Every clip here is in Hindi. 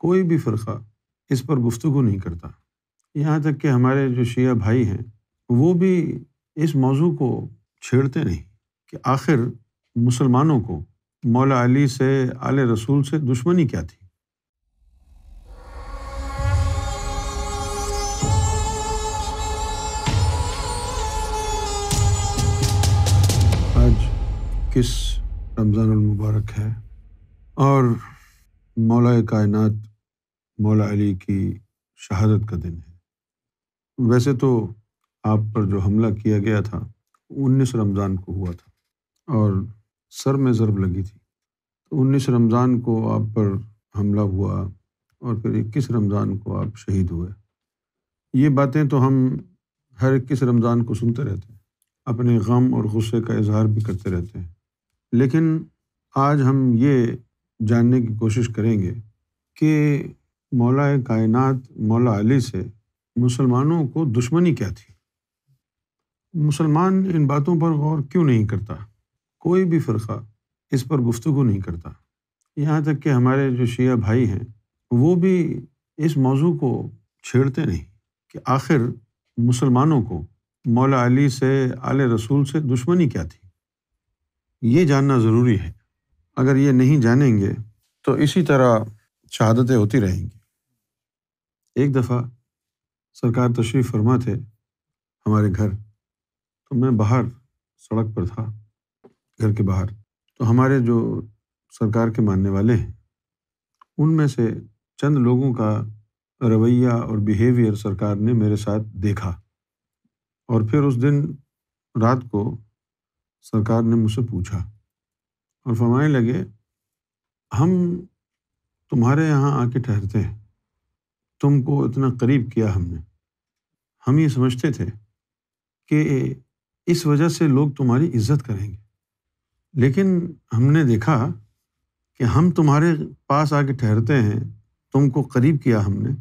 कोई भी फ़िरका इस पर गुफ्तु नहीं करता यहाँ तक कि हमारे जो शेह भाई हैं वो भी इस मौजू को छेड़ते नहीं कि आखिर मुसलमानों को मौला अली से आल रसूल से दुश्मनी क्या थी आज किस रमज़ान है और मौला कायनत मौला अली की शहादत का दिन है वैसे तो आप पर जो हमला किया गया था उन्नीस रमज़ान को हुआ था और सर में ज़रब लगी थी तो उन्नीस रमज़ान को आप पर हमला हुआ और फिर इक्कीस रमज़ान को आप शहीद हुए ये बातें तो हम हर इक्कीस रमज़ान को सुनते रहते हैं अपने गम और गुस्से का इजहार भी करते रहते हैं लेकिन आज हम ये जानने की कोशिश करेंगे कि मौला कायनात मौला अली से मुसलमानों को दुश्मनी क्या थी मुसलमान इन बातों पर गौर क्यों नहीं करता कोई भी फ़िरका इस पर गुफ्तु नहीं करता यहाँ तक कि हमारे जो शिया भाई हैं वो भी इस मौजू को छेड़ते नहीं कि आखिर मुसलमानों को मौला अली से आल रसूल से दुश्मनी क्या थी ये जानना ज़रूरी है अगर ये नहीं जानेंगे तो इसी तरह शहादतें होती रहेंगी एक दफ़ा सरकार तशरीफ़ फरमा थे हमारे घर तो मैं बाहर सड़क पर था घर के बाहर तो हमारे जो सरकार के मानने वाले हैं उनमें से चंद लोगों का रवैया और बिहेवियर सरकार ने मेरे साथ देखा और फिर उस दिन रात को सरकार ने मुझसे पूछा और फरमाने लगे हम तुम्हारे यहाँ आके ठहरते हैं तुमको इतना करीब किया हमने हम ये समझते थे कि इस वजह से लोग तुम्हारी इज्जत करेंगे लेकिन हमने देखा कि हम तुम्हारे पास आके ठहरते हैं तुमको करीब किया हमने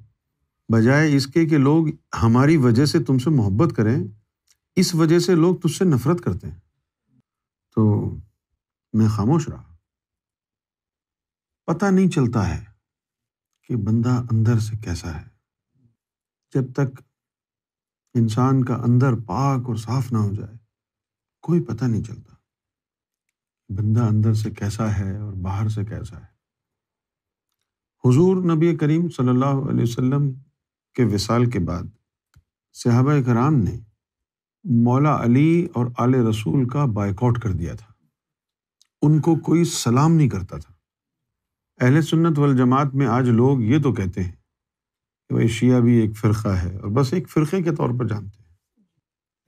बजाय इसके कि लोग हमारी वजह से तुमसे मोहब्बत करें इस वजह से लोग तुझसे नफरत करते हैं तो मैं खामोश रहा पता नहीं चलता है कि बंदा अंदर से कैसा है जब तक इंसान का अंदर पाक और साफ ना हो जाए कोई पता नहीं चलता बंदा अंदर से कैसा है और बाहर से कैसा है हुजूर नबी करीम सल्लल्लाहु अलैहि वसल्लम के विसाल के बाद सहाबा कराम ने मौला अली और आले रसूल का बायकॉट कर दिया था उनको कोई सलाम नहीं करता था अहल सुन्नत वल जमात में आज लोग ये तो कहते हैं कि भाई शिया भी एक फ़िरका है और बस एक फ़िरके के तौर पर जानते हैं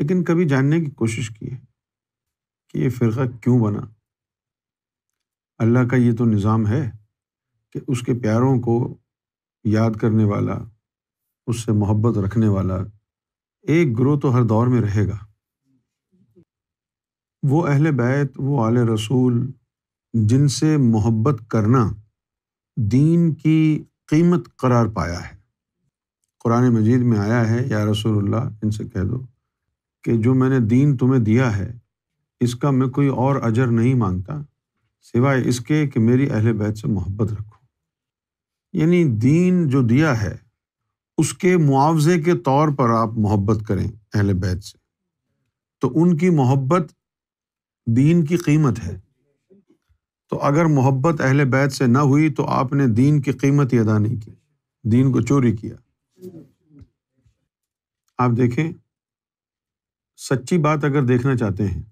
लेकिन कभी जानने की कोशिश की है कि ये फ़िरका क्यों बना अल्लाह का ये तो निज़ाम है कि उसके प्यारों को याद करने वाला उससे मोहब्बत रखने वाला एक ग्रोह तो हर दौर में रहेगा वो अहल बैत वो आल रसूल जिनसे मोहब्बत करना दीन की कीमत करार पाया है कुरान मजीद में आया है या रसूलुल्लाह इनसे कह दो कि जो मैंने दीन तुम्हें दिया है इसका मैं कोई और अजर नहीं मांगता सिवाय इसके कि मेरी अहल बैत से मोहब्बत रखो यानी दीन जो दिया है उसके मुआवजे के तौर पर आप मोहब्बत करें अहल बैत से तो उनकी मोहब्बत दीन की कीमत है तो अगर मोहब्बत अहल बैत से ना हुई तो आपने दीन की कीमत ही अदा नहीं की दीन को चोरी किया आप देखें सच्ची बात अगर देखना चाहते हैं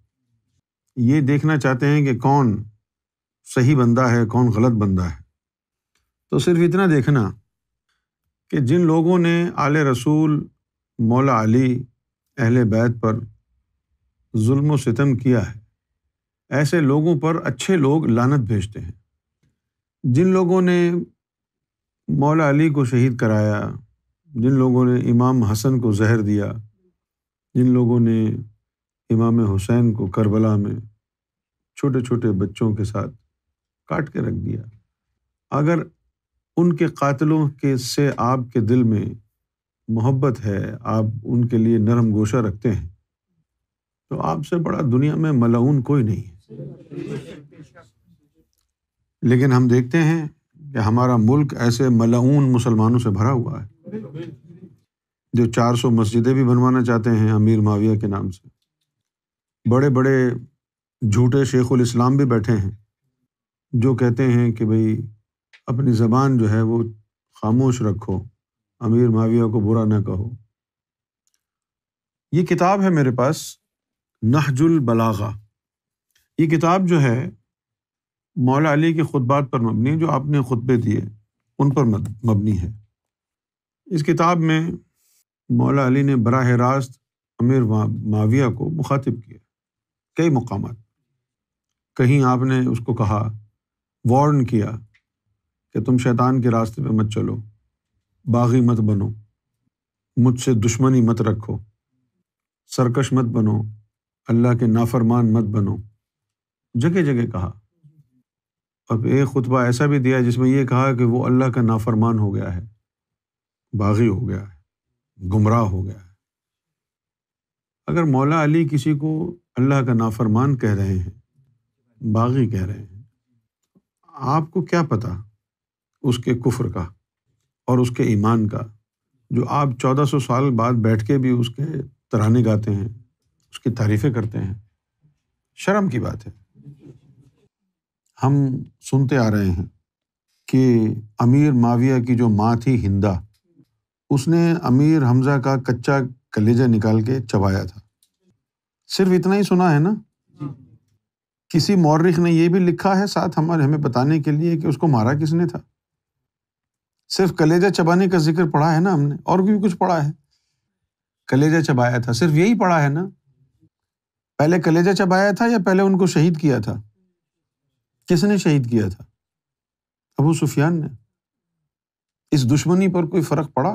ये देखना चाहते हैं कि कौन सही बंदा है कौन गलत बंदा है तो सिर्फ इतना देखना कि जिन लोगों ने आल रसूल मौला अली अहल बैत पर जुल्म सितम किया है ऐसे लोगों पर अच्छे लोग लानत भेजते हैं जिन लोगों ने मौला अली को शहीद कराया जिन लोगों ने इमाम हसन को जहर दिया जिन लोगों ने इमाम हुसैन को करबला में छोटे छोटे बच्चों के साथ काट के रख दिया अगर उनके कातलों के से आपके दिल में मोहब्बत है आप उनके लिए नरम गोशा रखते हैं तो आपसे बड़ा दुनिया में मलाउन कोई नहीं है लेकिन हम देखते हैं कि हमारा मुल्क ऐसे मलाउन मुसलमानों से भरा हुआ है जो 400 मस्जिदें भी बनवाना चाहते हैं अमीर माविया के नाम से बड़े बड़े झूठे शेखुल इस्लाम भी बैठे हैं जो कहते हैं कि भाई अपनी ज़बान जो है वो खामोश रखो अमीर माविया को बुरा ना कहो ये किताब है मेरे पास नहजुल बलागा ये किताब जो है मौला अली के खुतबात पर मबनी जो आपने खुतबे दिए उन पर मबनी है इस किताब में मौला अली ने बरह रास्त अमीर माविया को मुखातिब किया कई मकाम कहीं आपने उसको कहा वार्न किया कि तुम शैतान के रास्ते पे मत चलो बागी मत बनो मुझसे दुश्मनी मत रखो सरकश मत बनो अल्लाह के नाफरमान मत बनो जगह जगह कहा और एक खुतबा ऐसा भी दिया जिसमें यह कहा कि वो अल्लाह का नाफरमान हो गया है बागी हो गया है गुमराह हो गया है अगर मौला अली किसी को अल्लाह का नाफरमान कह रहे हैं बागी कह रहे हैं आपको क्या पता उसके कुफ्र का और उसके ईमान का जो आप चौदह सौ साल बाद बैठ के भी उसके तराने गाते हैं उसकी तारीफ़ें करते हैं शर्म की बात है हम सुनते आ रहे हैं कि अमीर माविया की जो माँ थी हिंदा उसने अमीर हमजा का कच्चा कलेजा निकाल के चबाया था सिर्फ इतना ही सुना है ना किसी मौरख ने यह भी लिखा है साथ हमारे हमें बताने के लिए कि उसको मारा किसने था सिर्फ कलेजा चबाने का जिक्र पढ़ा है ना हमने और भी कुछ पढ़ा है कलेजा चबाया था सिर्फ यही पढ़ा है ना पहले कलेजा चबाया था या पहले उनको शहीद किया था किसने शहीद किया था अबू सुफियान ने इस दुश्मनी पर कोई फर्क पड़ा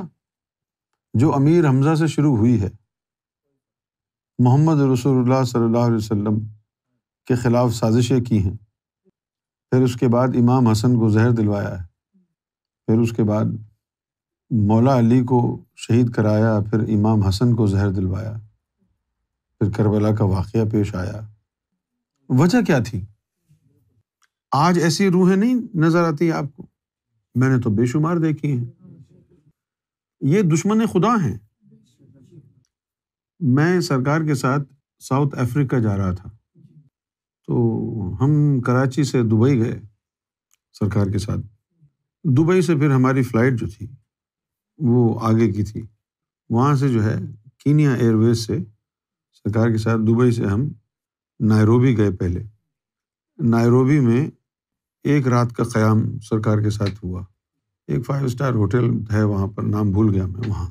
जो अमीर हमजा से शुरू हुई है मोहम्मद रसूलुल्लाह सल्लल्लाहु अलैहि वसल्लम के ख़िलाफ़ साजिशें की हैं फिर उसके बाद इमाम हसन को जहर दिलवाया है फिर उसके बाद मौला अली को शहीद कराया फिर इमाम हसन को जहर दिलवाया फिर करबला का वाक़ पेश आया वजह क्या थी आज ऐसी रूहें नहीं नजर आती आपको मैंने तो बेशुमार देखी हैं ये दुश्मन खुदा हैं मैं सरकार के साथ साउथ अफ्रीका जा रहा था तो हम कराची से दुबई गए सरकार के साथ दुबई से फिर हमारी फ़्लाइट जो थी वो आगे की थी वहाँ से जो है कीनिया एयरवेज से सरकार के साथ दुबई से हम नायरोबी गए पहले नायरोबी में एक रात का क़्याम सरकार के साथ हुआ एक फाइव स्टार होटल है वहाँ पर नाम भूल गया मैं वहाँ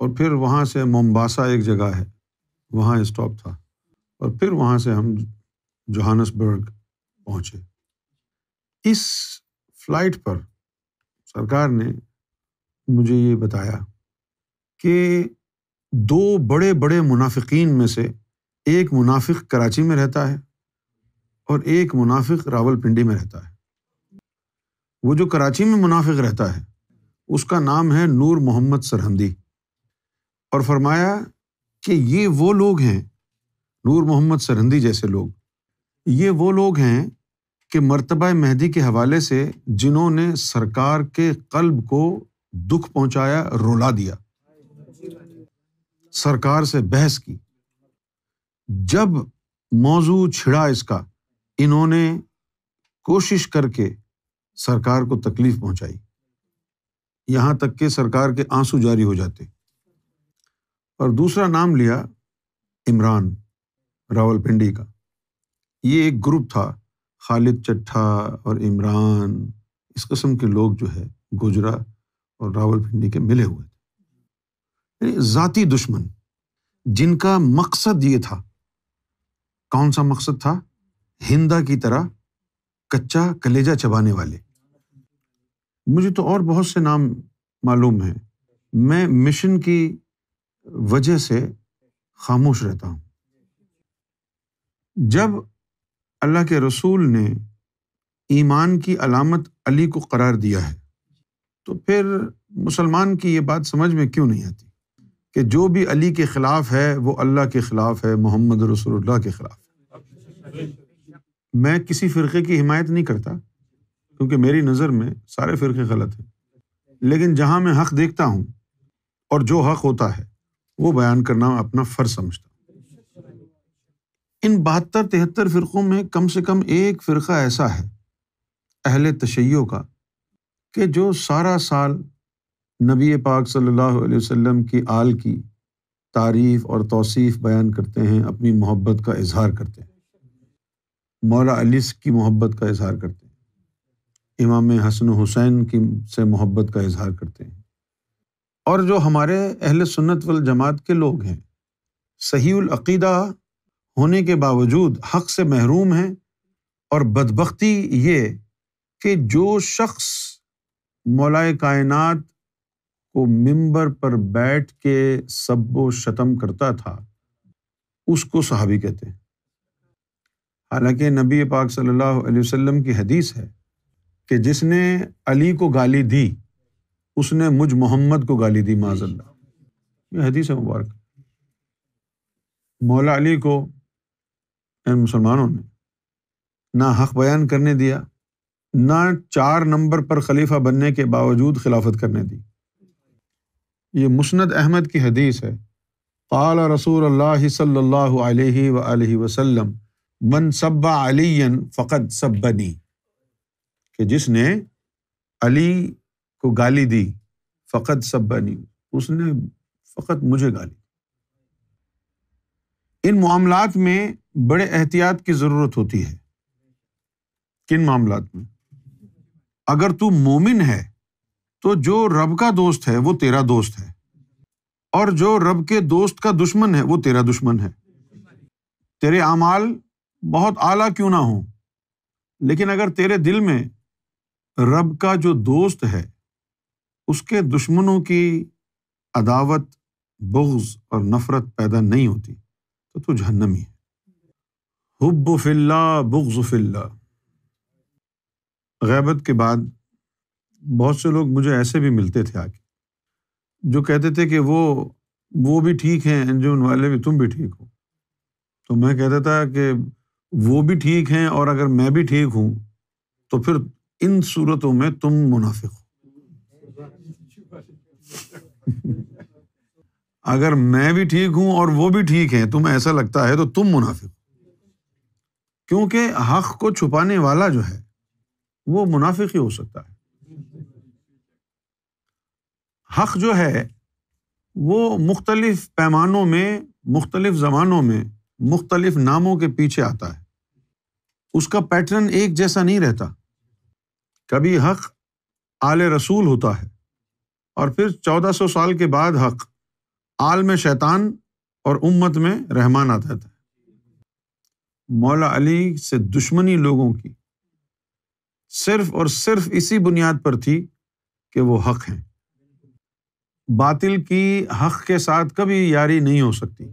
और फिर वहाँ से मोमबासा एक जगह है वहाँ स्टॉप था और फिर वहाँ से हम जोहानसबर्ग पहुँचे इस फ्लाइट पर सरकार ने मुझे ये बताया कि दो बड़े बड़े मुनाफिकीन में से एक मुनाफिक कराची में रहता है और एक मुनाफिक रावलपिंडी में रहता है वो जो कराची में मुनाफिक रहता है उसका नाम है नूर मोहम्मद सरहंदी और फरमाया कि ये वो लोग हैं नूर मोहम्मद सरहंदी जैसे लोग ये वो लोग हैं कि मरतबा मेहदी के हवाले से जिन्होंने सरकार के कल्ब को दुख पहुंचाया रुला दिया सरकार से बहस की जब मौजू छिड़ा इसका इन्होंने कोशिश करके सरकार को तकलीफ पहुंचाई यहां तक के सरकार के आंसू जारी हो जाते और दूसरा नाम लिया इमरान रावलपिंडी का ये एक ग्रुप था खालिद चट्ठा और इमरान इस कस्म के लोग जो है गुजरा और रावलपिंडी के मिले हुए थे ज़ाती दुश्मन जिनका मकसद ये था कौन सा मकसद था हिंदा की तरह कच्चा कलेजा चबाने वाले मुझे तो और बहुत से नाम मालूम हैं मैं मिशन की वजह से खामोश रहता हूँ जब अल्लाह के रसूल ने ईमान की अलामत अली को करार दिया है तो फिर मुसलमान की ये बात समझ में क्यों नहीं आती कि जो भी अली के ख़िलाफ़ है वो अल्लाह के ख़िलाफ़ है मोहम्मद रसूलुल्लाह के ख़िलाफ़ है मैं किसी फ़िरक़े की हिमायत नहीं करता क्योंकि मेरी नज़र में सारे फ़िरक़े गलत हैं लेकिन जहाँ मैं हक़ देखता हूँ और जो हक़ होता है वो बयान करना अपना फ़र्ज समझता हूँ इन बहत्तर तिहत्तर फ़िरक़ों में कम से कम एक फ़िरका ऐसा है अहल तशैयों का कि जो सारा साल नबी पाक सल्लल्लाहु अलैहि वसल्लम की आल की तारीफ़ और तौसीफ़ बयान करते हैं अपनी मोहब्बत का इजहार करते हैं मौला अली की मोहब्बत का इजहार करते हैं इमाम हसन हुसैन की से मोहब्बत का इजहार करते हैं और जो हमारे अहल सुन्नत वल जमात के लोग हैं सहील अकीदा होने के बावजूद हक से महरूम हैं और बदबख्ती ये कि जो शख्स मौलाए कायनात को मिंबर पर बैठ के सब शतम करता था उसको सहाबी कहते हैं हालांकि नबी पाक सल्लल्लाहु अलैहि वसल्लम की हदीस है कि जिसने अली को गाली दी उसने मुझ मोहम्मद को गाली दी माजल्ला ये हदीस है मुबारक मौला अली को मुसलमानों ने ना हक बयान करने दिया ना चार नंबर पर खलीफा बनने के बावजूद खिलाफत करने दी ये मुस्नद अहमद की हदीस है काला रसूल अल्लाह सल्लल्लाहु अलैहि वसल्लम मन सब्बा अलीन फ़कत सब्बनी कि जिसने अली को गाली दी फ़कत सब्बनी उसने फ़कत मुझे गाली इन मामलात में बड़े एहतियात की ज़रूरत होती है किन मामलात में अगर तू मोमिन है तो जो रब का दोस्त है वो तेरा दोस्त है और जो रब के दोस्त का दुश्मन है वो तेरा दुश्मन है तेरे अमाल बहुत आला क्यों ना हो लेकिन अगर तेरे दिल में रब का जो दोस्त है उसके दुश्मनों की अदावत बुग्ज और नफ़रत पैदा नहीं होती तो तू जहन्नमी है हब्ब फिल्ला बुग्ज फिल्ला गैबत के बाद बहुत से लोग मुझे ऐसे भी मिलते थे आके जो कहते थे कि वो वो भी ठीक हैं एन जी वाले भी तुम भी ठीक हो तो मैं कहता था कि वो भी ठीक हैं और अगर मैं भी ठीक हूं तो फिर इन सूरतों में तुम मुनाफिक हो अगर मैं भी ठीक हूं और वो भी ठीक है तुम ऐसा लगता है तो तुम मुनाफिक हो क्योंकि हक को छुपाने वाला जो है वो मुनाफिक ही हो सकता है हक जो है वो मुख्तलिफ पैमानों में मुख्तलिफ ज़मानों में मुख्तलिफ नामों के पीछे आता है उसका पैटर्न एक जैसा नहीं रहता कभी हक आल रसूल होता है और फिर चौदह सौ साल के बाद हक आल में शैतान और उम्मत में रहमान आता था मौला अली से दुश्मनी लोगों की सिर्फ और सिर्फ इसी बुनियाद पर थी कि वो हक हैं बातिल की हक के साथ कभी यारी नहीं हो सकती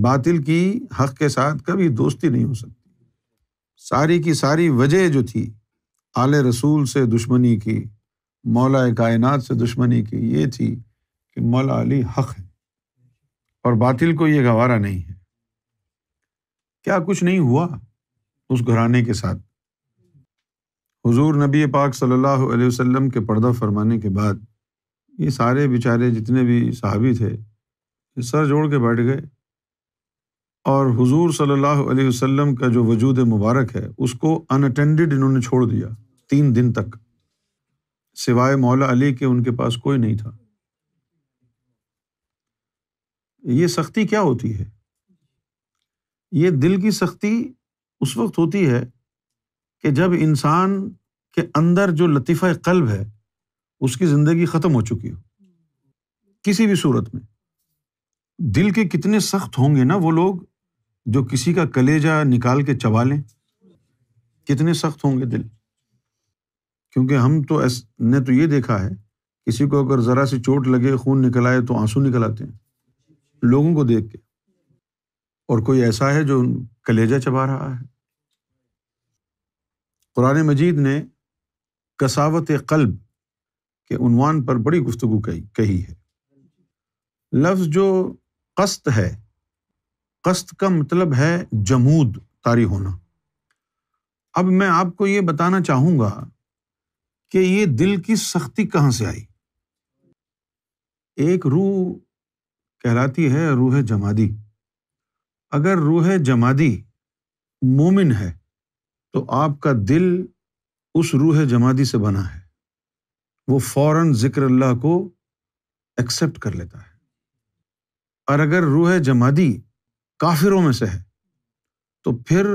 बातिल की हक के साथ कभी दोस्ती नहीं हो सकती सारी की सारी वजह जो थी आल रसूल से दुश्मनी की मौला कायनात से दुश्मनी की ये थी कि मौला अली हक है और बातिल को ये गवारा नहीं है क्या कुछ नहीं हुआ उस घराने के साथ हुजूर नबी पाक सल्लल्लाहु अलैहि वसल्लम के पर्दा फरमाने के बाद ये सारे बेचारे जितने भी सहाबी थे सर जोड़ के बैठ गए और हुजूर सल्लल्लाहु अलैहि वसल्लम का जो वजूद मुबारक है उसको अनअटेंडेड इन्होंने छोड़ दिया तीन दिन तक सिवाय मौला अली के उनके पास कोई नहीं था ये सख्ती क्या होती है ये दिल की सख्ती उस वक्त होती है कि जब इंसान के अंदर जो लतीफ़ा कल्ब है उसकी ज़िंदगी ख़त्म हो चुकी हो किसी भी सूरत में दिल के कितने सख्त होंगे ना वो लोग जो किसी का कलेजा निकाल के चबा लें कितने सख्त होंगे दिल क्योंकि हम तो एस, ने तो ये देखा है किसी को अगर ज़रा सी चोट लगे खून निकल आए तो आंसू निकल आते हैं लोगों को देख के और कोई ऐसा है जो कलेजा चबा रहा है कुरान मजीद ने कसावत कल्ब के उनवान पर बड़ी गुफ्तु कही कही है लफ्ज़ जो कस्त है कस्त का मतलब है जमूद तारी होना अब मैं आपको ये बताना चाहूँगा कि ये दिल की सख्ती कहाँ से आई एक रूह कहलाती है रूह जमादी अगर रूह जमादी मोमिन है तो आपका दिल उस रूह जमादी से बना है वो फ़ौरन ज़िक्र अल्लाह को एक्सेप्ट कर लेता है और अगर रूह जमादी काफिरों में से है तो फिर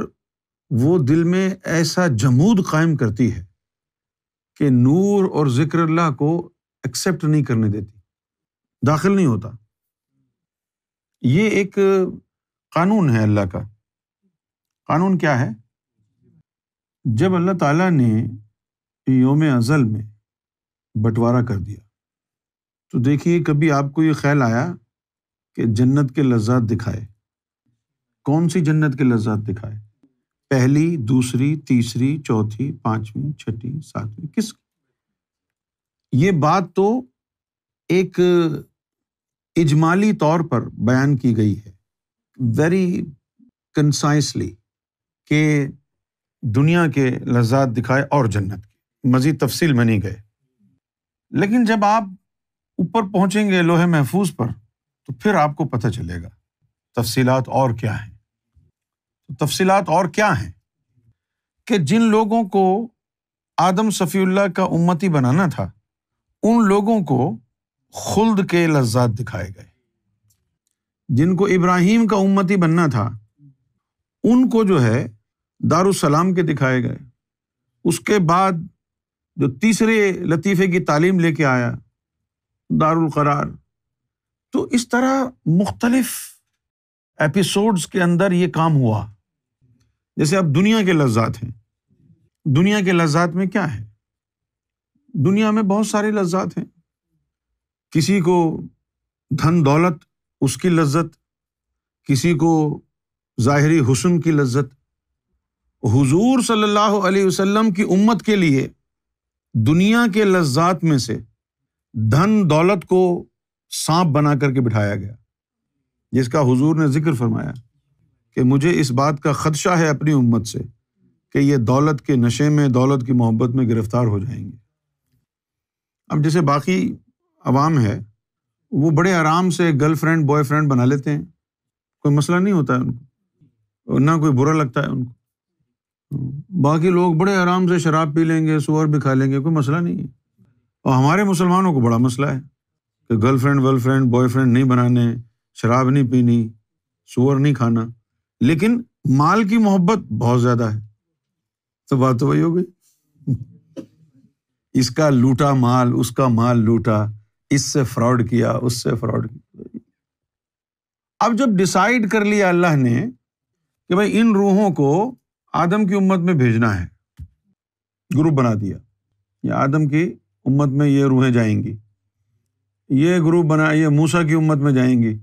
वो दिल में ऐसा जमूद कायम करती है कि नूर और जिक्र अल्लाह को एक्सेप्ट नहीं करने देती दाखिल नहीं होता ये एक कानून है अल्लाह का कानून क्या है जब अल्लाह ताला ने योम अज़ल में बंटवारा कर दिया तो देखिए कभी आपको ये ख्याल आया कि जन्नत के लज्जात दिखाए कौन सी जन्नत के लज्जात दिखाए पहली दूसरी तीसरी चौथी पांचवी छठी सातवीं किस ये बात तो एक इजमाली तौर पर बयान की गई है वेरी कंसाइसली कि दुनिया के लज्जात दिखाए और जन्नत के मज़ीद तफसील में नहीं गए लेकिन जब आप ऊपर पहुंचेंगे लोहे महफूज पर तो फिर आपको पता चलेगा तफसीलात और क्या हैं तो तफसीलात और क्या हैं कि जिन लोगों को आदम सफ़ील्ला का उम्मती बनाना था उन लोगों को खुल्द के लज्जात दिखाए गए जिनको इब्राहिम का उम्मती बनना था उनको जो है दारुसलाम के दिखाए गए उसके बाद जो तीसरे लतीफ़े की तालीम लेके आया दारुलकरार तो इस तरह मुख्तलफ़ एपिसोड्स के अंदर ये काम हुआ जैसे अब दुनिया के लज्जात हैं दुनिया के लज्जात में क्या है दुनिया में बहुत सारे लज्जात हैं किसी को धन दौलत उसकी लज्जत किसी को ज़ाहरी हुसन की लज्जत हुजूर सल्लल्लाहु अलैहि वसल्लम की उम्मत के लिए दुनिया के लज्जात में से धन दौलत को सांप बना करके बिठाया गया जिसका हुजूर ने जिक्र फरमाया कि मुझे इस बात का ख़दशा है अपनी उम्मत से कि ये दौलत के नशे में दौलत की मोहब्बत में गिरफ़्तार हो जाएंगे अब जैसे बाकी आवाम है वो बड़े आराम से गर्लफ्रेंड बॉयफ्रेंड बना लेते हैं कोई मसला नहीं होता है उनको और ना कोई बुरा लगता है उनको बाकी लोग बड़े आराम से शराब पी लेंगे सुअर भी खा लेंगे कोई मसला नहीं है और हमारे मुसलमानों को बड़ा मसला है कि गर्लफ्रेंड वर्लफ्रेंड बॉयफ्रेंड नहीं बनाने शराब नहीं पीनी सुअर नहीं खाना लेकिन माल की मोहब्बत बहुत ज्यादा है तो बात तो वही हो गई इसका लूटा माल उसका माल लूटा इससे फ्रॉड किया उससे फ्रॉड अब जब डिसाइड कर लिया अल्लाह ने कि भाई इन रूहों को आदम की उम्मत में भेजना है ग्रुप बना दिया ये आदम की उम्मत में ये रूहें जाएंगी ये ग्रुप बना ये मूसा की उम्मत में जाएंगी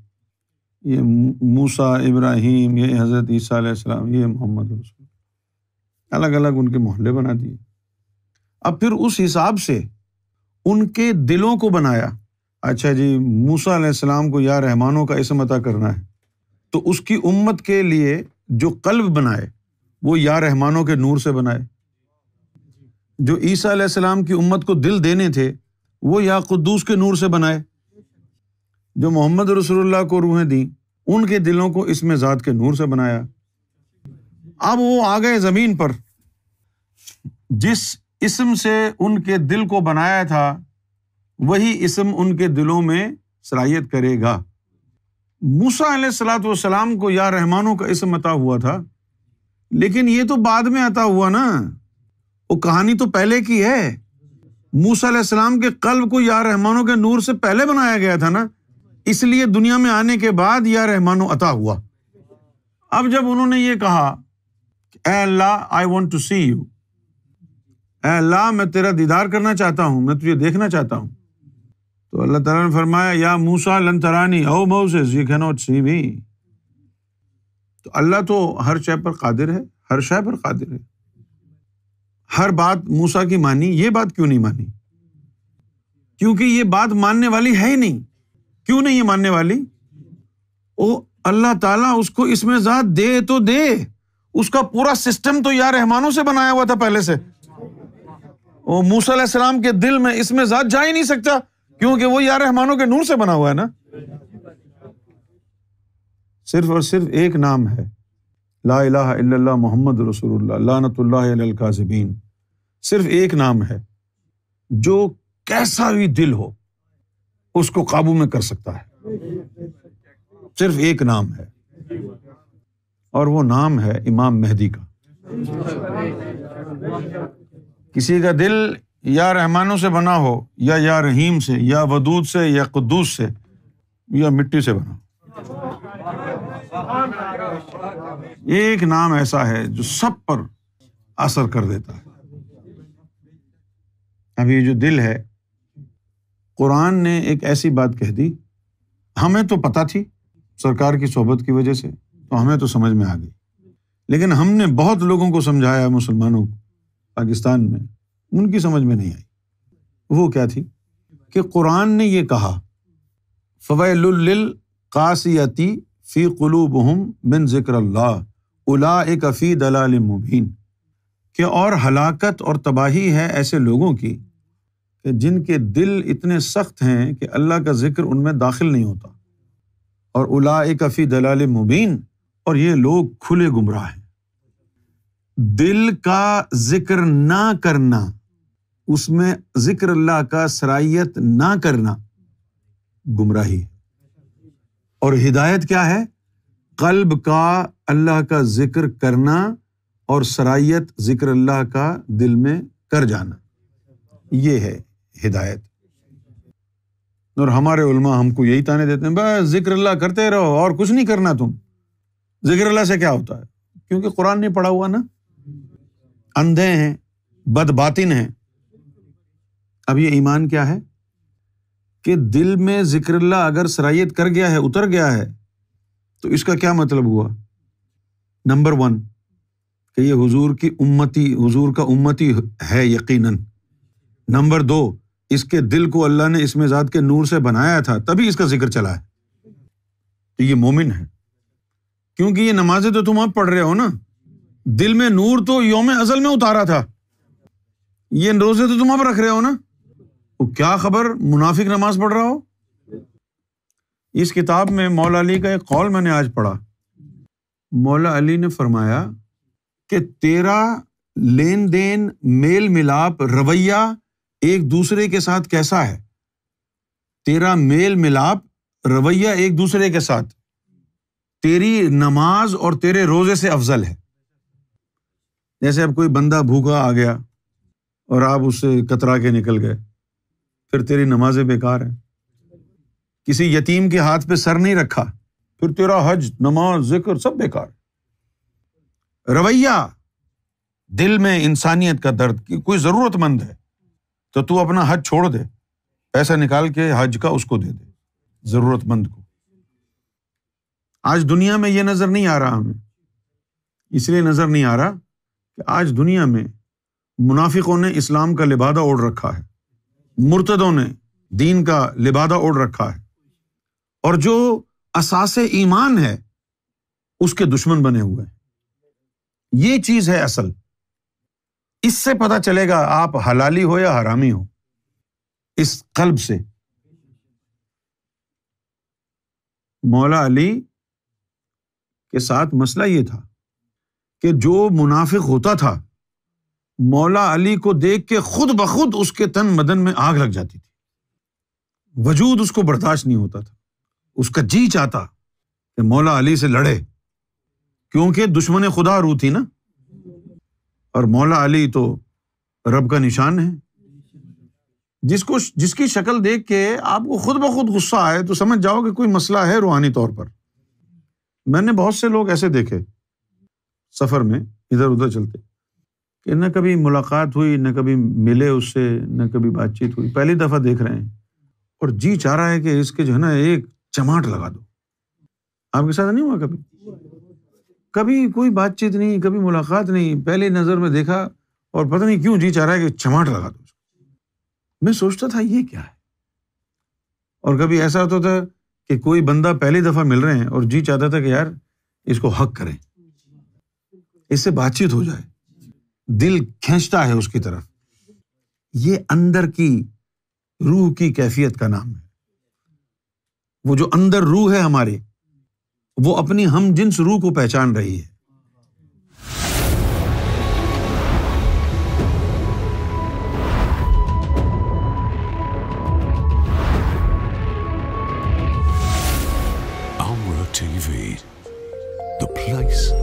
ये मूसा इब्राहिम ये हज़रत ईसा आसमाम ये मोहम्मद रसूल अलग अलग उनके मोहल्ले बना दिए अब फिर उस हिसाब से उनके दिलों को बनाया अच्छा जी मूसा आसमाम को या रहमानों का इसम अता करना है तो उसकी उम्मत के लिए जो कल्ब बनाए वो या रहमानों के नूर से बनाए जो ईसा आसमाम की उम्मत को दिल देने थे वो या कुद्दूस के नूर से बनाए जो मोहम्मद रसुल्ला को रूहें दी उनके दिलों को इसमें ज़ात के नूर से बनाया अब वो आ गए ज़मीन पर जिस इसम से उनके दिल को बनाया था वही इसम उनके दिलों में सलाहियत करेगा मूसा सलाम को या रहमानों का इसम अता हुआ था लेकिन ये तो बाद में अता हुआ ना वो कहानी तो पहले की है मूसा के कल्ब को या रहमानों के नूर से पहले बनाया गया था ना इसलिए दुनिया में आने के बाद यह रहमानो अता हुआ अब जब उन्होंने ये कहा Allah I want to see you Allah मैं तेरा दीदार करना चाहता हूं मैं तुझे देखना चाहता हूं तो अल्लाह ताला ने फरमाया या मूसा लन तरानी O Moses you can not see me तो अल्लाह तो हर शह पर कादिर है हर शय पर कादिर है हर बात मूसा की मानी ये बात क्यों नहीं मानी क्योंकि ये बात मानने वाली है ही नहीं क्यों नहीं है मानने वाली ओ अल्लाह ताला उसको इसमें जात दे तो दे उसका पूरा सिस्टम तो यार रहमानों से बनाया हुआ था पहले से वो मूसा सलाम के दिल में इसमें जात जा ही नहीं सकता क्योंकि वो यार रहमानों के नूर से बना हुआ है ना सिर्फ और सिर्फ एक नाम है ला इला मोहम्मद रसूलुल्लाह लानतुल्लाह काजबीन सिर्फ एक नाम है जो कैसा भी दिल हो उसको काबू में कर सकता है सिर्फ एक नाम है और वो नाम है इमाम मेहदी का किसी का दिल या रहमानों से बना हो या या रहीम से या वदूद से या कुद्दूस से या मिट्टी से बना एक नाम ऐसा है जो सब पर असर कर देता है अब ये जो दिल है कुरान ने एक ऐसी बात कह दी हमें तो पता थी सरकार की सोहबत की वजह से तो हमें तो समझ में आ गई लेकिन हमने बहुत लोगों को समझाया मुसलमानों को पाकिस्तान में उनकी समझ में नहीं आई वो क्या थी कि कुरान ने ये कहा फ़वैल कासियती फ़ी कलूब हम बिन ज़िक्र उला एक अफ़ी दलाल मुबीन कि और हलाकत और तबाही है ऐसे लोगों की कि जिनके दिल इतने सख्त हैं कि अल्लाह का जिक्र उनमें दाखिल नहीं होता और उला कफ़ी दलाल मुबीन और ये लोग खुले गुमराह हैं दिल का जिक्र ना करना उसमें जिक्र अल्लाह का सरायत ना करना गुमराही है और हिदायत क्या है कल्ब का अल्लाह का जिक्र करना और सरायत जिक्र अल्लाह का दिल में कर जाना ये है हिदायत और हमारे उल्मा हमको यही ताने देते हैं बस जिक्र अल्लाह करते रहो और कुछ नहीं करना तुम जिक्र अल्लाह से क्या होता है क्योंकि कुरान नहीं पढ़ा हुआ ना अंधे हैं बदबातिन हैं अब ये ईमान क्या है कि दिल में जिक्रल्ला अगर सरायत कर गया है उतर गया है तो इसका क्या मतलब हुआ नंबर वन कि ये हुजूर की उम्मती हुजूर का उम्मती है यकीनन नंबर दो इसके दिल को अल्लाह ने इसमें ज़ात के नूर से बनाया था तभी इसका जिक्र चला है तो ये मोमिन है क्योंकि ये नमाजें तो तुम आप पढ़ रहे हो ना दिल में नूर तो योम अजल में उतारा था ये रोजे तो तुम आप रख रहे हो ना तो क्या खबर मुनाफिक नमाज पढ़ रहा हो इस किताब में मौला अली का एक कौल मैंने आज पढ़ा मौला अली ने फरमाया कि तेरा लेन देन मेल मिलाप रवैया एक दूसरे के साथ कैसा है तेरा मेल मिलाप रवैया एक दूसरे के साथ तेरी नमाज और तेरे रोजे से अफजल है जैसे अब कोई बंदा भूखा आ गया और आप उससे कतरा के निकल गए फिर तेरी नमाजें बेकार हैं किसी यतीम के हाथ पे सर नहीं रखा फिर तेरा हज नमाज जिक्र सब बेकार रवैया दिल में इंसानियत का दर्द की कोई जरूरतमंद है तो तू अपना हज छोड़ दे पैसा निकाल के हज का उसको दे दे जरूरतमंद को आज दुनिया में ये नजर नहीं आ रहा हमें इसलिए नजर नहीं आ रहा कि आज दुनिया में मुनाफिकों ने इस्लाम का लिबादा ओढ़ रखा है मुर्तदों ने दीन का लिबादा ओढ़ रखा है और जो असास ईमान है उसके दुश्मन बने हुए हैं ये चीज है असल इससे पता चलेगा आप हलाली हो या हरामी हो इस कल्ब से मौला अली के साथ मसला ये था कि जो मुनाफिक होता था मौला अली को देख के खुद ब खुद उसके तन मदन में आग लग जाती थी वजूद उसको बर्दाश्त नहीं होता था उसका जी चाहता कि मौला अली से लड़े क्योंकि दुश्मन खुदा रू थी ना और मौला अली तो रब का निशान है जिसको जिसकी शक्ल देख के आपको खुद ब खुद गुस्सा आए तो समझ जाओ कि कोई मसला है रूहानी तौर पर मैंने बहुत से लोग ऐसे देखे सफ़र में इधर उधर चलते कि न कभी मुलाकात हुई न कभी मिले उससे न कभी बातचीत हुई पहली दफ़ा देख रहे हैं और जी चाह रहा है कि इसके जो है ना एक चमाट लगा दो आपके साथ नहीं हुआ कभी कभी कोई बातचीत नहीं कभी मुलाकात नहीं पहले नज़र में देखा और पता नहीं क्यों जी चाह रहा है कि चमाट लगा दो मैं सोचता था ये क्या है और कभी ऐसा होता था कि कोई बंदा पहली दफ़ा मिल रहे हैं और जी चाहता था कि यार इसको हक करें इससे बातचीत हो जाए दिल खेचता है उसकी तरफ ये अंदर की रूह की कैफियत का नाम है वो जो अंदर रूह है हमारी वो अपनी हम जिन शुरू को पहचान रही है TV, the place